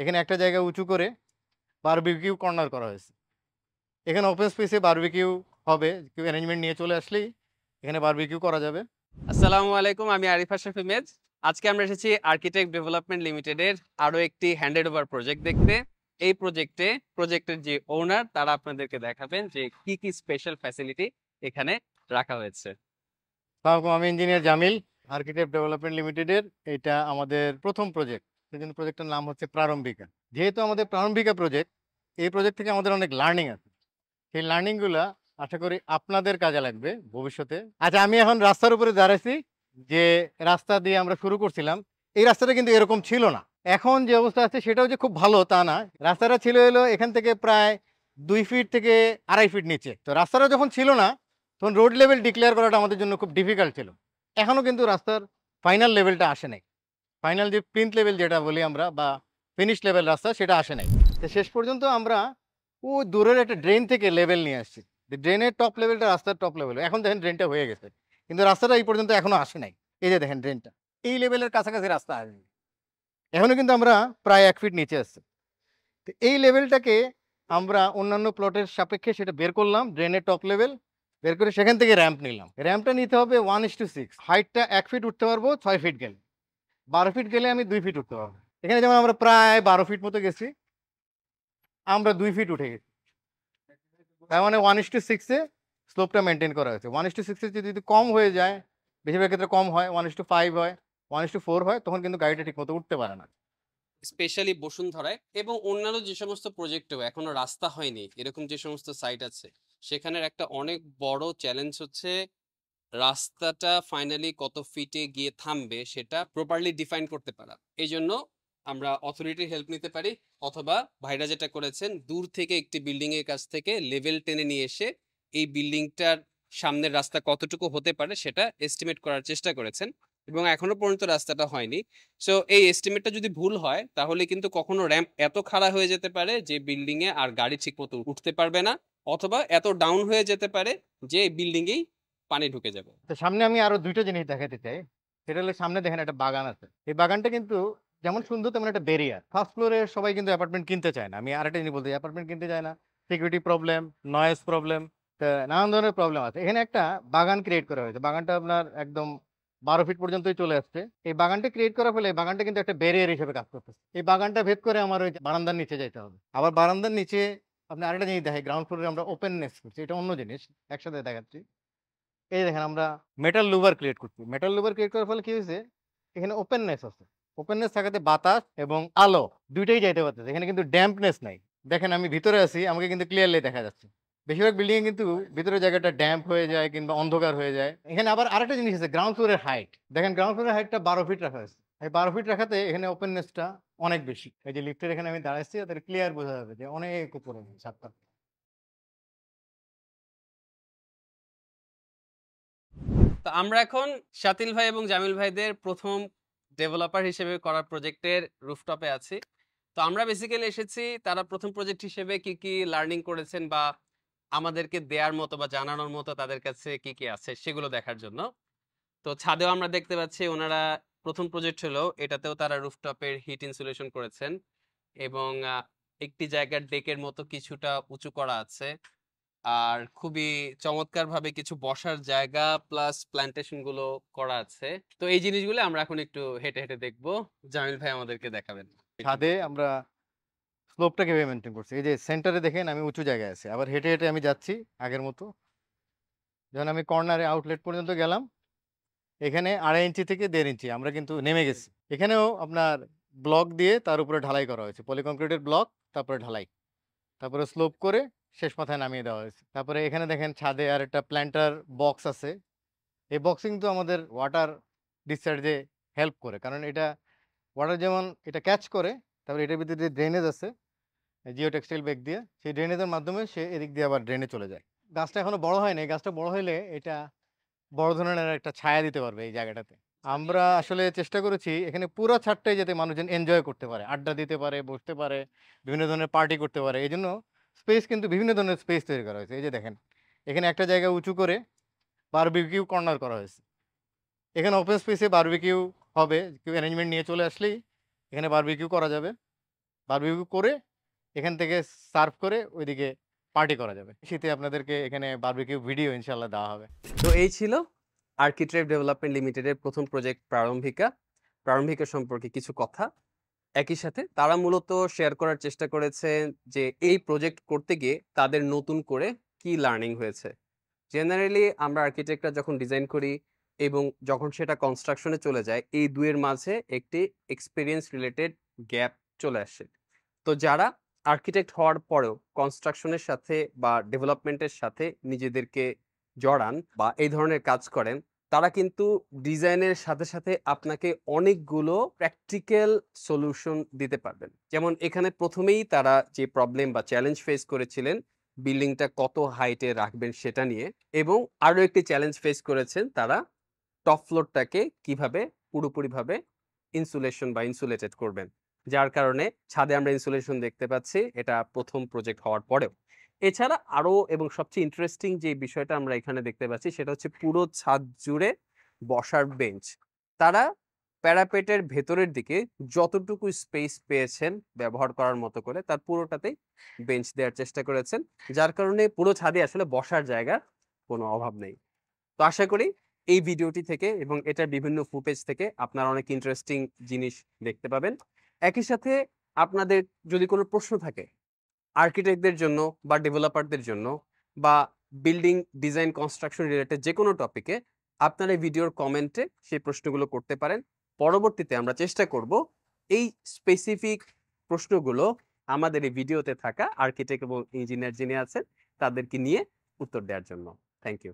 এখানে একটা জায়গা উঁচু করে বারবিকিউ কর্নার করা হয়েছে এখানে ওপেন স্পেসে বারবিকিউ হবে কেউ অ্যারেঞ্জমেন্ট নিয়ে চলে আসলেই এখানে বারবিকিউ করা যাবে আসসালামু আলাইকুম আমি আরিফা আশরাফ ইমেজ আজকে আমরা এসেছি আর্কিটেক্ট ডেভেলপমেন্ট লিমিটেডের আরও একটি হ্যান্ডেড ওভার প্রজেক্ট দেখতে এই প্রজেক্টে প্রজেক্টের যে ওনার তারা আপনাদেরকে দেখাবেন যে কি কি স্পেশাল ফ্যাসিলিটি এখানে রাখা হয়েছে আমি ইঞ্জিনিয়ার জামিল আর্কিটেক্ট ডেভেলপমেন্ট লিমিটেডের এটা আমাদের প্রথম প্রজেক্ট সেই জন্য প্রজেক্টটার নাম হচ্ছে প্রারম্ভিকা যেহেতু আমাদের প্রারম্ভিকা প্রজেক্ট এই প্রজেক্ট থেকে আমাদের অনেক লার্নিং আছে সেই লার্নিংগুলো আশা করি আপনাদের কাজে লাগবে ভবিষ্যতে আচ্ছা আমি এখন রাস্তার উপরে দাঁড়াইছি যে রাস্তা দিয়ে আমরা শুরু করছিলাম এই রাস্তাটা কিন্তু এরকম ছিল না এখন যে অবস্থা আছে সেটাও যে খুব ভালো তা না রাস্তাটা ছিল এলো এখান থেকে প্রায় দুই ফিট থেকে আড়াই ফিট নিচে তো রাস্তাটা যখন ছিল না তখন রোড লেভেল ডিক্লেয়ার করাটা আমাদের জন্য খুব ডিফিকাল্ট ছিল এখনও কিন্তু রাস্তার ফাইনাল লেভেলটা আসে নাই ফাইনাল যে প্রিন্ট লেভেল যেটা বলি আমরা বা ফিনিশ লেভেল রাস্তা সেটা আসে নাই তো শেষ পর্যন্ত আমরা ও দূরের একটা ড্রেন থেকে লেভেল নিয়ে আসছি ড্রেনের টপ লেভেলটা রাস্তার টপ লেভেল এখন দেখেন ড্রেনটা হয়ে গেছে কিন্তু রাস্তাটা এই পর্যন্ত এখনও আসে নাই এই যে দেখেন ড্রেনটা এই লেভেলের কাছাকাছি রাস্তা আসবে এখনও কিন্তু আমরা প্রায় এক ফিট নিচে আসছি তো এই লেভেলটাকে আমরা অন্যান্য প্লটের সাপেক্ষে সেটা বের করলাম ড্রেনের টপ লেভেল বের করে সেখান থেকে র্যাম্প নিলাম র্যাম্পটা নিতে হবে ওয়ান ইস টু সিক্স হাইটটা এক ফিট উঠতে পারবো ছয় ফিট গেলে বারো ফিট গেলে আমি দুই ফিট উঠতে পারবো এখানে যেমন আমরা প্রায় বারো ফিট মতো গেছি আমরা দুই ফিট উঠে গেছি তার মানে ওয়ান ইস টু সিক্সে স্লোপটা মেনটেন করা হয়েছে ওয়ান ইস টু সিক্সে যদি কম হয়ে যায় বেশিরভাগ ক্ষেত্রে কম হয় ওয়ান ইস টু ফাইভ হয় ওয়ান ইস টু ফোর হয় তখন কিন্তু গাড়িটা ঠিক মতো উঠতে পারে না স্পেশালি বসুন্ধরায় এবং অন্যান্য যে সমস্ত প্রজেক্টেও এখনো রাস্তা হয়নি এরকম যে সমস্ত সাইট আছে সেখানের একটা অনেক বড় চ্যালেঞ্জ হচ্ছে রাস্তাটা ফাইনালি কত ফিটে গিয়ে থামবে সেটা প্রপারলি ডিফাইন করতে পারা এই জন্য আমরা অথরিটির হেল্প নিতে পারি অথবা ভাইরা যেটা করেছেন দূর থেকে একটি বিল্ডিংয়ের কাছ থেকে লেভেল টেনে নিয়ে এসে এই বিল্ডিংটার সামনের রাস্তা কতটুকু হতে পারে সেটা এস্টিমেট করার চেষ্টা করেছেন এবং এখনো পর্যন্ত রাস্তাটা হয়নি সো এই এস্টিমেটটা যদি ভুল হয় তাহলে কিন্তু কখনো র্যাম্প এত খাড়া হয়ে যেতে পারে যে বিল্ডিংয়ে আর গাড়ি ঠিকমতো উঠতে পারবে না অথবা এত ডাউন হয়ে যেতে পারে যে বিল্ডিংয়েই পানি ঢুকে যাবে সামনে আমি আরো দুইটা জিনিস দেখাতে চাই সেটা হলে সামনে দেখেন একটা বাগান আছে এই বাগানটা কিন্তু যেমন সুন্দর তেমন একটা বেরিয়ার ফার্স্ট ফ্লোরে সবাই কিন্তু অ্যাপার্টমেন্ট কিনতে চায় না আমি আরেকটা জিনিস বলতে অ্যাপার্টমেন্ট কিনতে চায় না সিকিউরিটি প্রবলেম নয়েজ প্রবলেম নানান ধরনের প্রবলেম আছে এখানে একটা বাগান ক্রিয়েট করা হয়েছে বাগানটা আপনার একদম বারো ফিট পর্যন্তই চলে আসছে এই বাগানটা ক্রিয়েট করার ফলে বাগানটা কিন্তু একটা ব্যারিয়ার হিসেবে কাজ করতেছে এই বাগানটা ভেদ করে আমার ওই বারান্দার নিচে যাইতে হবে আবার বারান্দার নিচে আপনি আরেকটা জিনিস দেখে গ্রাউন্ড ফ্লোরে আমরা ওপেননেস করছি এটা অন্য জিনিস একসাথে দেখাচ্ছি এই দেখেন আমরা মেটাল লুবার ক্রিয়েট করছি মেটাল লুভার ক্রিয়েট করার ফলে কি হয়েছে এখানে ওপেননেস আছে ওপেননেস থাকাতে বাতাস এবং আলো দুইটাই যাইতে পারতেছে এখানে কিন্তু ড্যাম্পনেস নাই দেখেন আমি ভিতরে আছি আমাকে কিন্তু ক্লিয়ারলি দেখা যাচ্ছে বেশিরভাগ বিল্ডিংয়ে কিন্তু ভিতরে জায়গাটা ড্যাম্প হয়ে যায় কিংবা অন্ধকার হয়ে যায় এখানে আবার আরেকটা জিনিস আছে গ্রাউন্ড ফ্লোরের হাইট দেখেন গ্রাউন্ড ফ্লোরের হাইটটা বারো ফিট রাখা হয়েছে এই বারো ফিট রাখাতে এখানে ওপেননেসটা অনেক বেশি এই যে লিফটের এখানে আমি দাঁড়াচ্ছি তাদের ক্লিয়ার বোঝা যাবে যে অনেক উপরে ছাদটা তো আমরা এখন শাতিল ভাই এবং জামিল ভাইদের প্রথম ডেভেলপার হিসেবে করা প্রজেক্টের রুফটপে আছি তো আমরা বেসিক্যালি এসেছি তারা প্রথম প্রজেক্ট হিসেবে কি কি লার্নিং করেছেন বা আমাদেরকে দেওয়ার মতো বা জানানোর মতো তাদের কাছে কি কি আছে সেগুলো দেখার জন্য তো ছাদেও আমরা দেখতে পাচ্ছি ওনারা প্রথম প্রজেক্ট হলো এটাতেও তারা রুফটপের হিট ইনসুলেশন করেছেন এবং একটি জায়গার ডেকের মতো কিছুটা উঁচু করা আছে আর খুবই চমৎকার ভাবে কিছু বসার জায়গা প্লাস প্ল্যান্টেশন গুলো করা আছে তো এই জিনিসগুলো আমরা এখন একটু হেঁটে হেঁটে দেখব জামিল ভাই আমাদেরকে দেখাবেন ছাদে আমরা স্লোপটাকে কিভাবে মেনটেন করছি এই যে সেন্টারে দেখেন আমি উঁচু জায়গায় আছি আবার হেঁটে হেঁটে আমি যাচ্ছি আগের মতো যখন আমি কর্নারে আউটলেট পর্যন্ত গেলাম এখানে আড়াই ইঞ্চি থেকে দেড় ইঞ্চি আমরা কিন্তু নেমে গেছি এখানেও আপনার ব্লক দিয়ে তার উপরে ঢালাই করা হয়েছে পলিকনক্রিটের ব্লক তারপরে ঢালাই তারপরে স্লোপ করে শেষ মাথায় নামিয়ে দেওয়া হয়েছে তারপরে এখানে দেখেন ছাদে আর একটা প্ল্যান্টার বক্স আছে এই বক্সিং কিন্তু আমাদের ওয়াটার ডিসচার্জে হেল্প করে কারণ এটা ওয়াটার যেমন এটা ক্যাচ করে তারপরে এটার ভিতরে যে ড্রেনেজ আছে জিও টেক্সটাইল ব্যাগ দিয়ে সেই ড্রেনেজের মাধ্যমে সে এদিক দিয়ে আবার ড্রেনে চলে যায় গাছটা এখনও বড় হয়নি গাছটা বড় হলে এটা বড় ধরনের একটা ছায়া দিতে পারবে এই জায়গাটাতে আমরা আসলে চেষ্টা করেছি এখানে পুরো ছাদটাই যাতে মানুষজন এনজয় করতে পারে আড্ডা দিতে পারে বসতে পারে বিভিন্ন ধরনের পার্টি করতে পারে এই জন্য স্পেস কিন্তু বিভিন্ন ধরনের স্পেস তৈরি করা হয়েছে এই যে দেখেন এখানে একটা জায়গা উঁচু করে বারবিকিউ কর্নার করা হয়েছে এখানে ওপেন স্পেসে বারবিকিউ হবে কেউ অ্যারেঞ্জমেন্ট নিয়ে চলে আসলেই এখানে বারবিকিউ করা যাবে বারবিকিউ করে এখান থেকে সার্ভ করে ওইদিকে পার্টি করা যাবে শীতে আপনাদেরকে এখানে বারবিকিউ ভিডিও ইনশাল্লাহ দেওয়া হবে তো এই ছিল আর্কিট্রেভ ডেভেলপমেন্ট লিমিটেডের প্রথম প্রজেক্ট প্রারম্ভিকা প্রারম্ভিকা সম্পর্কে কিছু কথা একই সাথে তারা মূলত শেয়ার করার চেষ্টা করেছে যে এই প্রজেক্ট করতে গিয়ে তাদের নতুন করে কি লার্নিং হয়েছে জেনারেলি আমরা আর্কিটেক্টরা যখন ডিজাইন করি এবং যখন সেটা কনস্ট্রাকশনে চলে যায় এই দুয়ের মাঝে একটি এক্সপিরিয়েন্স রিলেটেড গ্যাপ চলে আসে তো যারা আর্কিটেক্ট হওয়ার পরেও কনস্ট্রাকশনের সাথে বা ডেভেলপমেন্টের সাথে নিজেদেরকে জড়ান বা এই ধরনের কাজ করেন তারা কিন্তু ডিজাইনের সাথে সাথে আপনাকে অনেকগুলো প্র্যাকটিক্যাল সলিউশন দিতে পারবেন যেমন এখানে প্রথমেই তারা যে প্রবলেম বা চ্যালেঞ্জ ফেস করেছিলেন বিল্ডিংটা কত হাইটে রাখবেন সেটা নিয়ে এবং আরও একটি চ্যালেঞ্জ ফেস করেছেন তারা টপ ফ্লোরটাকে কিভাবে পুরোপুরিভাবে ইনসুলেশন বা ইনসুলেটেড করবেন যার কারণে ছাদে আমরা ইনসুলেশন দেখতে পাচ্ছি এটা প্রথম প্রজেক্ট হওয়ার পরেও এছাড়া আরও এবং সবচেয়ে ইন্টারেস্টিং যে বিষয়টা আমরা এখানে দেখতে পাচ্ছি সেটা হচ্ছে পুরো ছাদ জুড়ে বসার বেঞ্চ তারা প্যারাপেটের ভেতরের দিকে যতটুকু স্পেস পেয়েছেন ব্যবহার করার মতো করে তার পুরোটাতেই বেঞ্চ দেওয়ার চেষ্টা করেছেন যার কারণে পুরো ছাদে আসলে বসার জায়গার কোনো অভাব নেই তো আশা করি এই ভিডিওটি থেকে এবং এটার বিভিন্ন ফুটেজ থেকে আপনারা অনেক ইন্টারেস্টিং জিনিস দেখতে পাবেন একই সাথে আপনাদের যদি কোনো প্রশ্ন থাকে আর্কিটেক্টদের জন্য বা ডেভেলপারদের জন্য বা বিল্ডিং ডিজাইন কনস্ট্রাকশন রিলেটেড যে কোনো টপিকে আপনারা ভিডিওর কমেন্টে সেই প্রশ্নগুলো করতে পারেন পরবর্তীতে আমরা চেষ্টা করব এই স্পেসিফিক প্রশ্নগুলো আমাদের এই ভিডিওতে থাকা আর্কিটেক্ট এবং ইঞ্জিনিয়ার যিনি আছেন তাদেরকে নিয়ে উত্তর দেওয়ার জন্য থ্যাংক ইউ